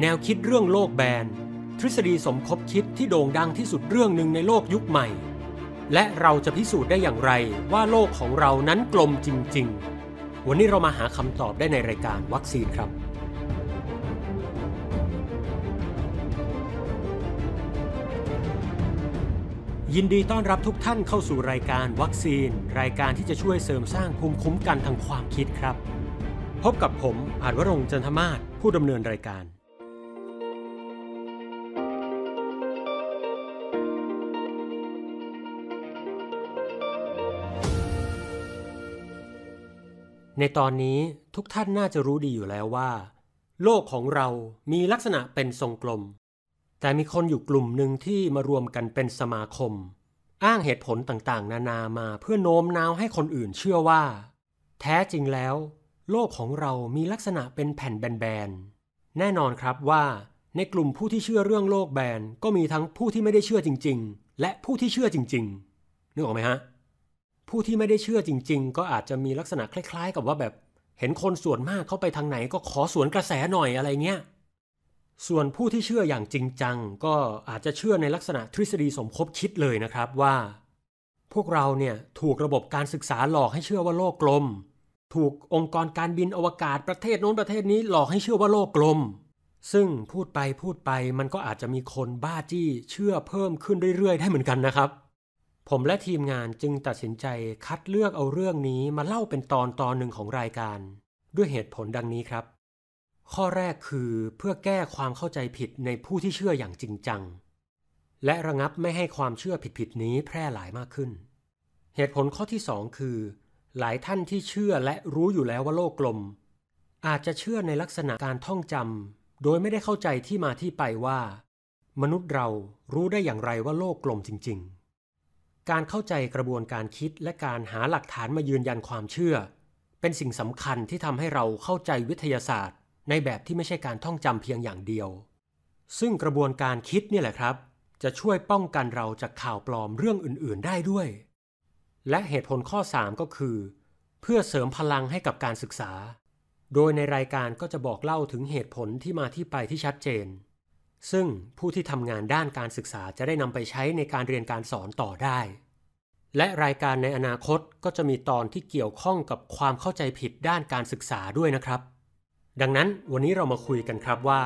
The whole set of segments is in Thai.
แนวคิดเรื่องโลกแบน ทฤษฎีสมคบคิดที่โด่งดังที่สุดเรื่องหนึ่งในโลกยุคใหม่ และเราจะพิสูจน์ได้อย่างไรว่าโลกของเรานั้นกลมจริง ๆ วันนี้เรามาหาคำตอบได้ในรายการวัคซีนครับ ยินดีต้อนรับทุกท่านเข้าสู่รายการวัคซีน รายการที่จะช่วยเสริมสร้างภูมิคุ้มกันทางความคิดครับ พบกับผมอาจวรงจันทมาศผู้ดำเนินรายการในตอนนี้ทุกท่านน่าจะรู้ดีอยู่แล้วว่า โลกของเรามีลักษณะเป็นทรงกลม แต่มีคนอยู่กลุ่มหนึ่งที่มารวมกันเป็นสมาคม อ้างเหตุผลต่างๆ นานามาเพื่อโน้มน้าวให้คนอื่นเชื่อว่า แท้จริงแล้วโลกของเรามีลักษณะเป็นแผ่นแบนๆแน่นอนครับว่าในกลุ่มผู้ที่เชื่อเรื่องโลกแบน ก็มีทั้งผู้ที่ไม่ได้เชื่อจริง ๆ และผู้ที่เชื่อจริงๆนึกออกไหมฮะผู้ที่ไม่ได้เชื่อจริงๆก็อาจจะมีลักษณะคล้ายๆกับว่าแบบเห็นคนส่วนมากเข้าไปทางไหนก็ขอสวนกระแสหน่อยอะไรเงี้ย ส่วนผู้ที่เชื่ออย่างจริงจังก็อาจจะเชื่อในลักษณะทฤษฎีสมคบคิดเลยนะครับว่า พวกเราเนี่ยถูกระบบการศึกษาหลอกให้เชื่อว่าโลกกลม ถูกองค์กรการบินอวกาศประเทศโน้นประเทศนี้หลอกให้เชื่อว่าโลกกลม ซึ่งพูดไปพูดไปมันก็อาจจะมีคนบ้าจี้เชื่อเพิ่มขึ้นเรื่อยๆได้เหมือนกันนะครับผมและทีมงานจึงตัดสินใจคัดเลือกเอาเรื่องนี้มาเล่าเป็นตอนตอนหนึ่งของรายการ ด้วยเหตุผลดังนี้ครับ ข้อแรกคือเพื่อแก้ความเข้าใจผิดในผู้ที่เชื่ออย่างจริงจัง และระงับไม่ให้ความเชื่อผิดๆนี้แพร่หลายมากขึ้น เหตุผลข้อที่สองคือ หลายท่านที่เชื่อและรู้อยู่แล้วว่าโลกกลม อาจจะเชื่อในลักษณะการท่องจำโดยไม่ได้เข้าใจที่มาที่ไปว่า มนุษย์เรารู้ได้อย่างไรว่าโลกกลมจริงๆการเข้าใจกระบวนการคิดและการหาหลักฐานมายืนยันความเชื่อ เป็นสิ่งสำคัญที่ทำให้เราเข้าใจวิทยาศาสตร์ ในแบบที่ไม่ใช่การท่องจำเพียงอย่างเดียว ซึ่งกระบวนการคิดนี่แหละครับ จะช่วยป้องกันเราจากข่าวปลอมเรื่องอื่นๆได้ด้วย และเหตุผลข้อ 3 ก็คือ เพื่อเสริมพลังให้กับการศึกษา โดยในรายการก็จะบอกเล่าถึงเหตุผลที่มาที่ไปที่ชัดเจนซึ่งผู้ที่ทำงานด้านการศึกษาจะได้นำไปใช้ในการเรียนการสอนต่อได้ และรายการในอนาคตก็จะมีตอนที่เกี่ยวข้องกับความเข้าใจผิดด้านการศึกษาด้วยนะครับ ดังนั้นวันนี้เรามาคุยกันครับว่า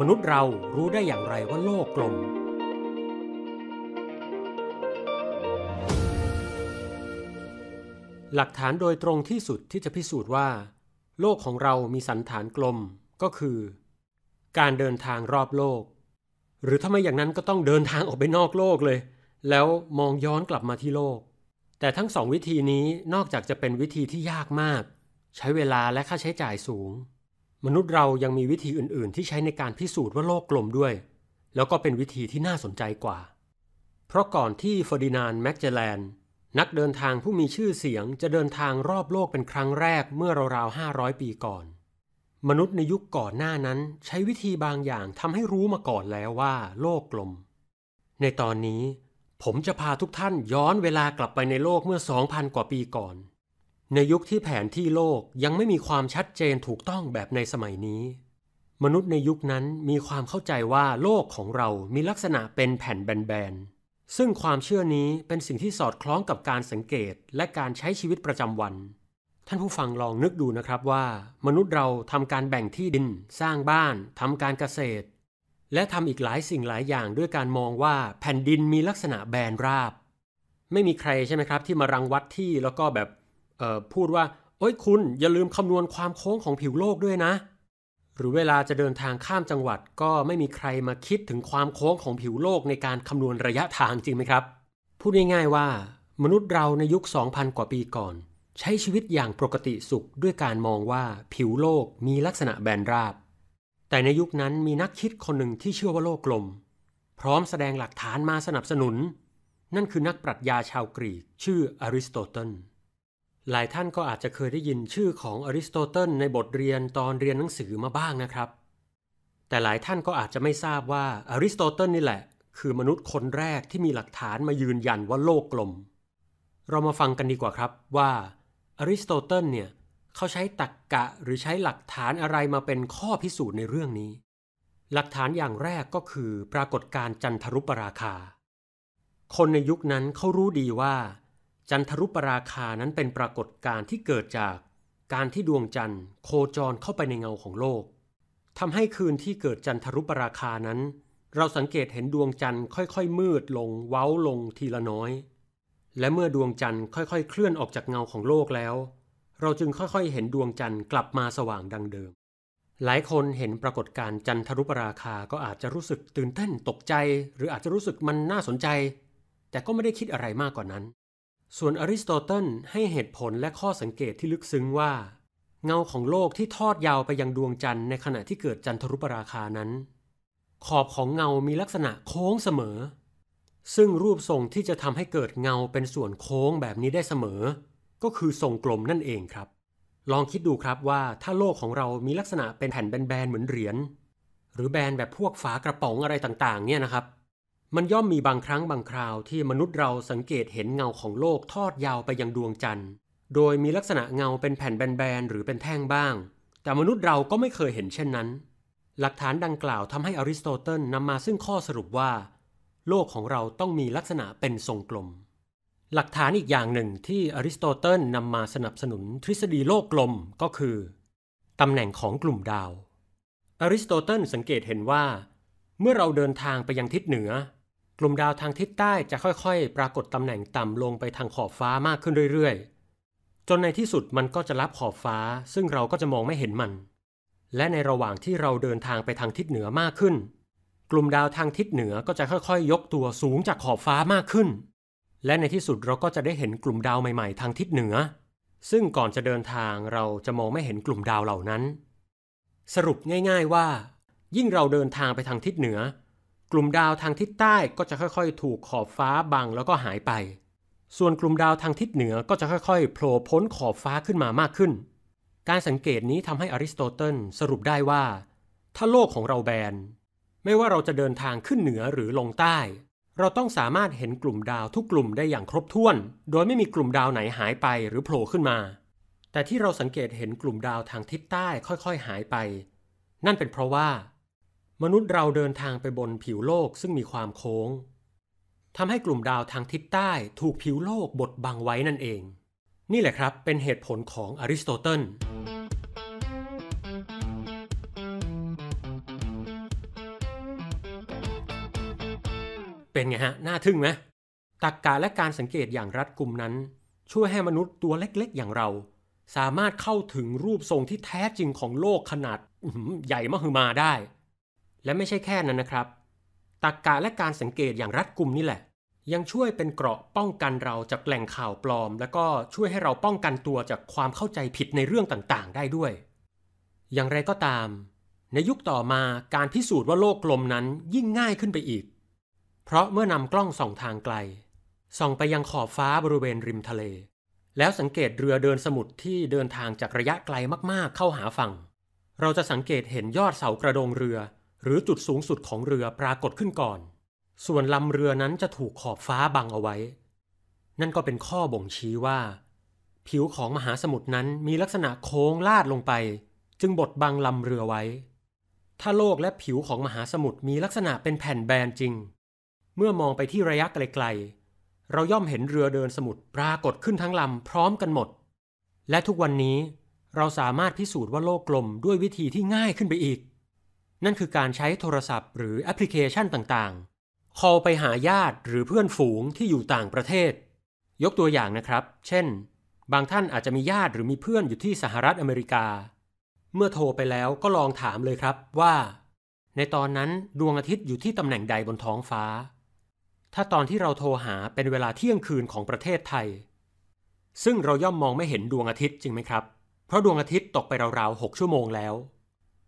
มนุษย์เรารู้ได้อย่างไรว่าโลกกลม หลักฐานโดยตรงที่สุดที่จะพิสูจน์ว่า โลกของเรามีสันฐานกลมก็คือการเดินทางรอบโลก หรือถ้าไม่อย่างนั้นก็ต้องเดินทางออกไปนอกโลกเลย แล้วมองย้อนกลับมาที่โลก แต่ทั้งสองวิธีนี้นอกจากจะเป็นวิธีที่ยากมาก ใช้เวลาและค่าใช้จ่ายสูง มนุษย์เรายังมีวิธีอื่น ๆ ที่ใช้ในการพิสูจน์ว่าโลกกลมด้วย แล้วก็เป็นวิธีที่น่าสนใจกว่า เพราะก่อนที่เฟอร์ดินานแมกเจแลนนักเดินทางผู้มีชื่อเสียงจะเดินทางรอบโลกเป็นครั้งแรก เมื่อราวๆ500 ปีก่อนมนุษย์ในยุคก่อนหน้านั้น ใช้วิธีบางอย่างทำให้รู้มาก่อนแล้วว่าโลกกลม ในตอนนี้ ผมจะพาทุกท่านย้อนเวลากลับไปในโลกเมื่อ 2,000 กว่าปีก่อน ในยุคที่แผนที่โลกยังไม่มีความชัดเจนถูกต้องแบบในสมัยนี้ มนุษย์ในยุคนั้นมีความเข้าใจว่าโลกของเรามีลักษณะเป็นแผ่นแบนๆซึ่งความเชื่อนี้เป็นสิ่งที่สอดคล้องกับการสังเกตและการใช้ชีวิตประจำวันท่านผู้ฟังลองนึกดูนะครับว่า มนุษย์เราทำการแบ่งที่ดินสร้างบ้านทำการเกษตร และทำอีกหลายสิ่งหลายอย่างด้วยการมองว่าแผ่นดินมีลักษณะแบนราบ ไม่มีใครใช่ไหมครับ ที่มารังวัดที่แล้วก็แบบพูดว่าโอ้ยคุณ อย่าลืมคำนวณความโค้งของผิวโลกด้วยนะ หรือเวลาจะเดินทางข้ามจังหวัดก็ไม่มีใครมาคิดถึงความโค้งของผิวโลกในการคำนวณระยะทางจริงไหมครับ พูดง่ายๆว่า มนุษย์เราในยุค2,000กว่าปีก่อนใช้ชีวิตอย่างปกติสุขด้วยการมองว่า ผิวโลกมีลักษณะแบนราบ แต่ในยุคนั้นมีนักคิดคนหนึ่งที่เชื่อว่าโลกกลม พร้อมแสดงหลักฐานมาสนับสนุน นั่นคือนักปรัชญาชาวกรีกชื่อ อริสโตเติล หลายท่านก็อาจจะเคยได้ยินชื่อของอริสโตเติลในบทเรียนตอนเรียนหนังสือมาบ้างนะครับ แต่หลายท่านก็อาจจะไม่ทราบว่าอริสโตเติลนี่แหละ คือมนุษย์คนแรกที่มีหลักฐานมายืนยันว่าโลกกลม เรามาฟังกันดีกว่าครับว่าอริสโตเติลเนี่ยเขาใช้ตรรกกะหรือใช้หลักฐานอะไรมาเป็นข้อพิสูจน์ในเรื่องนี้ หลักฐานอย่างแรกก็คือปรากฏการจันทรุปราคา คนในยุคนั้นเขารู้ดีว่า จันทรุปราคานั้นเป็นปรากฏการที่เกิดจากการที่ดวงจันทร์โคจรเข้าไปในเงาของโลกทำให้คืนที่เกิดจันทรุปราคานั้น เราสังเกตเห็นดวงจันทร์ค่อย ๆ มืดลง เว้าลงทีละน้อยและเมื่อดวงจันทร์ค่อยๆ เคลื่อนออกจากเงาของโลกแล้ว เราจึงค่อยๆ เห็นดวงจันทร์กลับมาสว่างดังเดิม หลายคนเห็นปรากฏการณ์จันทรุปราคาก็อาจจะรู้สึกตื่นเต้นตกใจ หรืออาจจะรู้สึกมันน่าสนใจ แต่ก็ไม่ได้คิดอะไรมากกว่านนั้น ส่วนอริสโตเติลให้เหตุผลและข้อสังเกตที่ลึกซึ้งว่า เงาของโลกที่ทอดยาวไปยังดวงจันทร์ในขณะที่เกิดจันทรุปราคา นั้น ขอบของเงามีลักษณะโค้งเสมอซึ่งรูปทรงที่จะทำให้เกิดเงาเป็นส่วนโค้งแบบนี้ได้เสมอ ก็คือทรงกลมนั่นเองครับ ลองคิดดูครับว่าถ้าโลกของเรามีลักษณะเป็นแผ่นแบนๆเหมือนเหรียญ หรือแบนแบบพวกฝากระป๋องอะไรต่างๆเนี่ยนะครับ มันย่อมมีบางครั้งบางคราวที่มนุษย์เราสังเกตเห็นเงาของโลกทอดยาวไปยังดวงจันทร์ โดยมีลักษณะเงาเป็นแผ่นแบนๆหรือเป็นแท่งบ้าง แต่มนุษย์เราก็ไม่เคยเห็นเช่นนั้น หลักฐานดังกล่าวทำให้อริสโตเติลนำมาซึ่งข้อสรุปว่าโลกของเราต้องมีลักษณะเป็นทรงกลม หลักฐานอีกอย่างหนึ่งที่อริสโตเติลนำมาสนับสนุนทฤษฎีโลกกลมก็คือ ตำแหน่งของกลุ่มดาว อริสโตเติลสังเกตเห็นว่า เมื่อเราเดินทางไปยังทิศเหนือ กลุ่มดาวทางทิศใต้จะค่อยๆ ปรากฏตำแหน่งต่ำลงไปทางขอบฟ้ามากขึ้นเรื่อยๆ จนในที่สุดมันก็จะรับขอบฟ้า ซึ่งเราก็จะมองไม่เห็นมัน และในระหว่างที่เราเดินทางไปทางทิศเหนือมากขึ้นกลุ่มดาวทางทิศเหนือก็จะค่อยๆ ยกตัวสูงจากขอบฟ้ามากขึ้น และในที่สุดเราก็จะได้เห็นกลุ่มดาวใหม่ๆทางทิศเหนือ ซึ่งก่อนจะเดินทางเราจะมองไม่เห็นกลุ่มดาวเหล่านั้น สรุปง่ายๆว่า ยิ่งเราเดินทางไปทางทิศเหนือ กลุ่มดาวทางทิศใต้ก็จะค่อยๆถูกขอบฟ้าบังแล้วก็หายไป ส่วนกลุ่มดาวทางทิศเหนือก็จะค่อยๆโผล่พ้นขอบฟ้าขึ้นมามากขึ้น การสังเกตนี้ทำให้อริสโตเติลสรุปได้ว่า ถ้าโลกของเราแบนไม่ว่าเราจะเดินทางขึ้นเหนือหรือลงใต้ เราต้องสามารถเห็นกลุ่มดาวทุกกลุ่มได้อย่างครบถ้วน โดยไม่มีกลุ่มดาวไหนหายไปหรือโผล่ขึ้นมา แต่ที่เราสังเกตเห็นกลุ่มดาวทางทิศใต้ค่อยๆหายไป นั่นเป็นเพราะว่า มนุษย์เราเดินทางไปบนผิวโลกซึ่งมีความโค้งทำให้กลุ่มดาวทางทิศใต้ ถูกผิวโลกบดบังไว้นั่นเอง นี่แหละครับ เป็นเหตุผลของอริสโตเติลเป็นไงฮะ น่าทึ่งไหมตรกกะและการสังเกตอย่างรัดกุมนั้น ช่วยให้มนุษย์ตัวเล็กๆ อย่างเรา สามารถเข้าถึงรูปทรงที่แท้จริงของโลกขนาดใหญ่มหึมาได้ และไม่ใช่แค่นั้นนะครับ ตรกกะและการสังเกตอย่างรัดกุมนี่แหละ ยังช่วยเป็นเกราะป้องกันเราจากแหล่งข่าวปลอม แล้วก็ช่วยให้เราป้องกันตัวจากความเข้าใจผิดในเรื่องต่างๆได้ด้วย อย่างไรก็ตาม ในยุคต่อมาการพิสูจน์ว่าโลกกลมนั้นยิ่งง่ายขึ้นไปอีกเพราะเมื่อนำกล้องส่องทางไกลส่องไปยังขอบฟ้าบริเวณริมทะเล แล้วสังเกตเรือเดินสมุทรที่เดินทางจากระยะไกลมากๆเข้าหาฝั่ง เราจะสังเกตเห็นยอดเสากระโดงเรือ หรือจุดสูงสุดของเรือปรากฏขึ้นก่อน ส่วนลำเรือนั้นจะถูกขอบฟ้าบังเอาไว้ นั่นก็เป็นข้อบ่งชี้ว่า ผิวของมหาสมุทรนั้นมีลักษณะโค้งลาดลงไป จึงบดบังลำเรือไว้ ถ้าโลกและผิวของมหาสมุทรมีลักษณะเป็นแผ่นแบนจริงเมื่อมองไปที่ระยะไกล ๆ เราย่อมเห็นเรือเดินสมุทรปรากฏขึ้นทั้งลำพร้อมกันหมด และทุกวันนี้เราสามารถพิสูจน์ว่าโลกกลมด้วยวิธีที่ง่ายขึ้นไปอีก นั่นคือการใช้โทรศัพท์หรือแอปพลิเคชันต่างๆ คอลไปหาญาติหรือเพื่อนฝูงที่อยู่ต่างประเทศ ยกตัวอย่างนะครับ เช่น บางท่านอาจจะมีญาติหรือมีเพื่อนอยู่ที่สหรัฐอเมริกา เมื่อโทรไปแล้วก็ลองถามเลยครับว่า ในตอนนั้นดวงอาทิตย์อยู่ที่ตำแหน่งใดบนท้องฟ้าถ้าตอนที่เราโทรหาเป็นเวลาเที่ยงคืนของประเทศไทย ซึ่งเราย่อมมองไม่เห็นดวงอาทิตย์จริงไหมครับ เพราะดวงอาทิตย์ตกไปราวๆ6ชั่วโมงแล้ว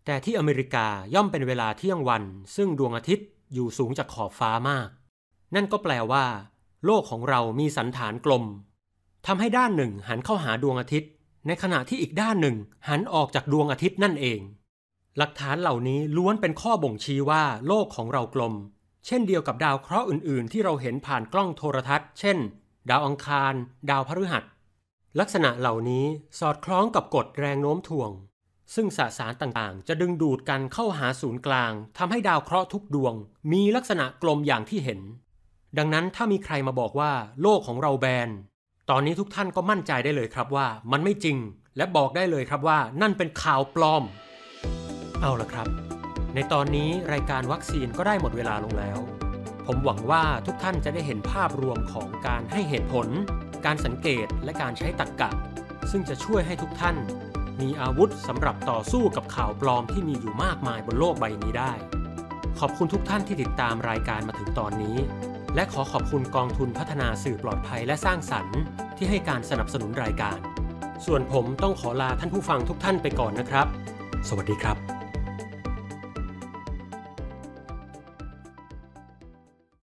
แต่ที่อเมริกาย่อมเป็นเวลาเที่ยงวัน ซึ่งดวงอาทิตย์อยู่สูงจากขอบฟ้ามาก นั่นก็แปลว่า โลกของเรามีสันฐานกลมทำให้ด้านหนึ่งหันเข้าหาดวงอาทิตย์ ในขณะที่อีกด้านหนึ่งหันออกจากดวงอาทิตย์นั่นเอง หลักฐานเหล่านี้ล้วนเป็นข้อบ่งชี้ว่า โลกของเรากลมเช่นเดียวกับดาวเคราะห์อื่น ๆ ที่เราเห็นผ่านกล้องโทรทัศน์ เช่น ดาวอังคาร ดาวพฤหัส ลักษณะเหล่านี้สอดคล้องกับกฎแรงโน้มถ่วง ซึ่งสสารต่างๆ จะดึงดูดกันเข้าหาศูนย์กลาง ทำให้ดาวเคราะห์ทุกดวง มีลักษณะกลมอย่างที่เห็น ดังนั้นถ้ามีใครมาบอกว่าโลกของเราแบน ตอนนี้ทุกท่านก็มั่นใจได้เลยครับว่ามันไม่จริง และบอกได้เลยครับว่านั่นเป็นข่าวปลอม เอาละครับในตอนนี้รายการวัคซีนก็ได้หมดเวลาลงแล้ว ผมหวังว่าทุกท่านจะได้เห็นภาพรวมของการให้เหตุผล การสังเกต และการใช้ตรรกกะซึ่งจะช่วยให้ทุกท่าน มีอาวุธสำหรับต่อสู้กับข่าวปลอมที่มีอยู่มากมายบนโลกใบนี้ได้ ขอบคุณทุกท่านที่ติดตามรายการมาถึงตอนนี้ และขอขอบคุณกองทุนพัฒนาสื่อปลอดภัย และสร้างสรรค์ ที่ให้การสนับสนุนรายการ ส่วนผมต้องขอลาท่านผู้ฟังทุกท่านไปก่อนนะครับ สวัสดีครับ